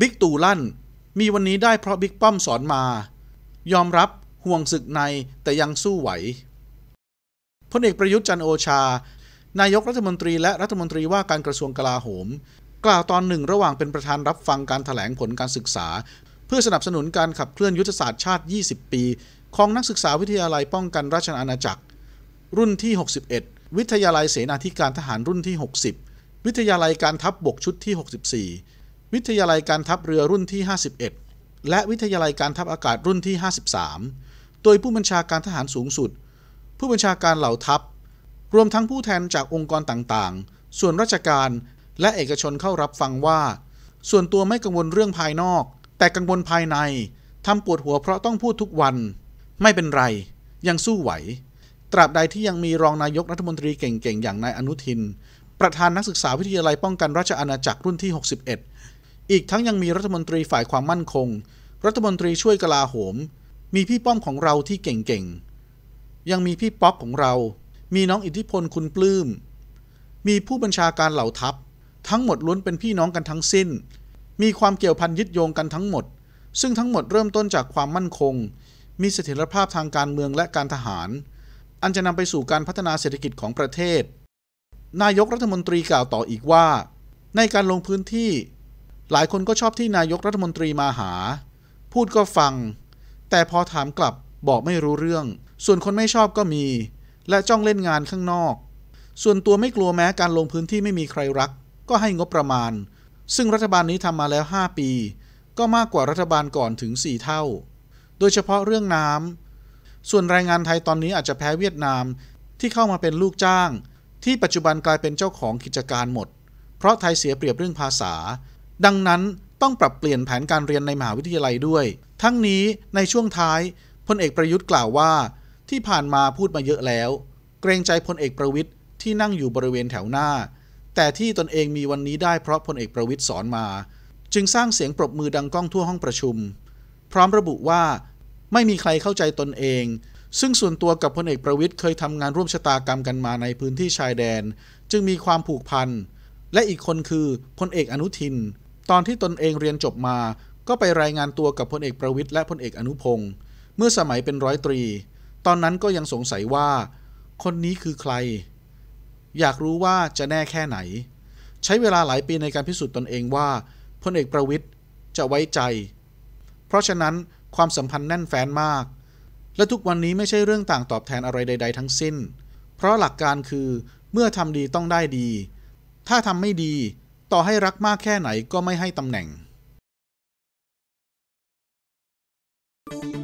บิ๊กตู่ลั่น มีวันนี้ได้เพราะ บิ๊กป้อมสอนมา ยอมรับห่วงศึกในแต่ยังสู้ไหวพลเอก ประยุทธ์จันโอชา นายกรัฐมนตรีและรัฐมนตรีว่าการกระทรวงกลาโหม กล่าวตอนหนึ่งระหว่างเป็นประธานรับฟังการถแถลงผลการศึกษา เพื่อสนับสนุนการขับเคลื่อนยุทธศาสตร์ชาติ 20 ปี ของนักศึกษาวิทยาลัยป้องกันราชอาณาจักร รุ่นที่ 61 วิทยาลัยเสนาธิการทหารรุ่นที่ 60 วิทยาลัยการทัพบบกชุดที่ 64วิทยาลัยการทัพเรือรุ่นที่ 51 และวิทยาลัยการทัพอากาศรุ่นที่ 53 โดยผู้บัญชาการทหารสูงสุด ผู้บัญชาการเหล่าทัพ รวมทั้งผู้แทนจากองค์กรต่างๆ ส่วนราชการและเอกชนเข้ารับฟังว่า ส่วนตัวไม่กังวลเรื่องภายนอก แต่กังวลภายในทำปวดหัวเพราะต้องพูดทุกวัน ไม่เป็นไร ยังสู้ไหว ตราบใดที่ยังมีรองนายกรัฐมนตรีเก่งๆอย่างนายอนุทิน ประธานนักศึกษาวิทยาลัยป้องกันราชอาณาจักรรุ่นที่ 61อีกทั้งยังมีรัฐมนตรีฝ่ายความมั่นคง รัฐมนตรีช่วยกลาโหม มีพี่ป้อม ของเราที่เก่งๆ ยังมีพี่ป๊อกของเรา มีน้องอิทธิพลคุณปลื้ม มีผู้บัญชาการเหล่าทัพ ทั้งหมดล้วน เป็นพี่น้องกันทั้งสิ้น มีความเกี่ยวพันยึดโยงกันทั้งหมด ซึ่งทั้งหมดเริ่มต้นจากความมั่นคง มีเสถียรภาพทางการเมืองและการทหาร อันจะนำไปสู่การพัฒนาเศรษฐกิจของประเทศ นายกรัฐมนตรีกล่าวต่ออีกว่า ในการลงพื้นที่หลายคนก็ชอบที่นายกรัฐมนตรีมาหา พูดก็ฟัง แต่พอถามกลับบอกไม่รู้เรื่อง ส่วนคนไม่ชอบก็มี และจ้องเล่นงานข้างนอก ส่วนตัวไม่กลัวแม้การลงพื้นที่ไม่มีใครรัก ก็ให้งบประมาณ ซึ่งรัฐบาลนี้ทำมาแล้ว 5 ปี ก็มากกว่ารัฐบาลก่อนถึง 4 เท่า โดยเฉพาะเรื่องน้ำ ส่วนแรงงานไทยตอนนี้อาจจะแพ้เวียดนามที่เข้ามาเป็นลูกจ้าง ที่ปัจจุบันกลายเป็นเจ้าของกิจการหมด เพราะไทยเสียเปรียบเรื่องภาษาดังนั้นต้องปรับเปลี่ยนแผนการเรียนในมหาวิทยาลัยด้วย ทั้งนี้ในช่วงท้ายพลเอกประยุทธ์กล่าวว่าที่ผ่านมาพูดมาเยอะแล้ว เกรงใจพลเอกประวิทย์ที่นั่งอยู่บริเวณแถวหน้า แต่ที่ตนเองมีวันนี้ได้เพราะพลเอกประวิทย์สอนมา จึงสร้างเสียงปรบมือดังก้องทั่วห้องประชุม พร้อมระบุว่า ไม่มีใครเข้าใจตนเอง ซึ่งส่วนตัวกับพลเอกประวิทย์เคยทำงานร่วมชะตากรรมกันมาในพื้นที่ชายแดน จึงมีความผูกพันและอีกคนคือพลเอกอนุทินตอนที่ตนเองเรียนจบมา ก็ไปรายงานตัวกับพลเอกประวิทย์และพลเอกอนุพงศ์เมื่อสมัยเป็นร้อยตรี ตอนนั้นก็ยังสงสัยว่า คนนี้คือใคร อยากรู้ว่าจะแน่แค่ไหน ใช้เวลาหลายปีในการพิสูจน์ตนเองว่าพลเอกประวิทย์จะไว้ใจ เพราะฉะนั้นความสัมพันธ์แน่นแฟ้นมาก และทุกวันนี้ไม่ใช่เรื่องต่างตอบแทนอะไรใด ๆ ทั้งสิ้น เพราะหลักการคือ เมื่อทำดีต้องได้ดี ถ้าทำไม่ดีต่อให้รักมากแค่ไหนก็ไม่ให้ตำแหน่ง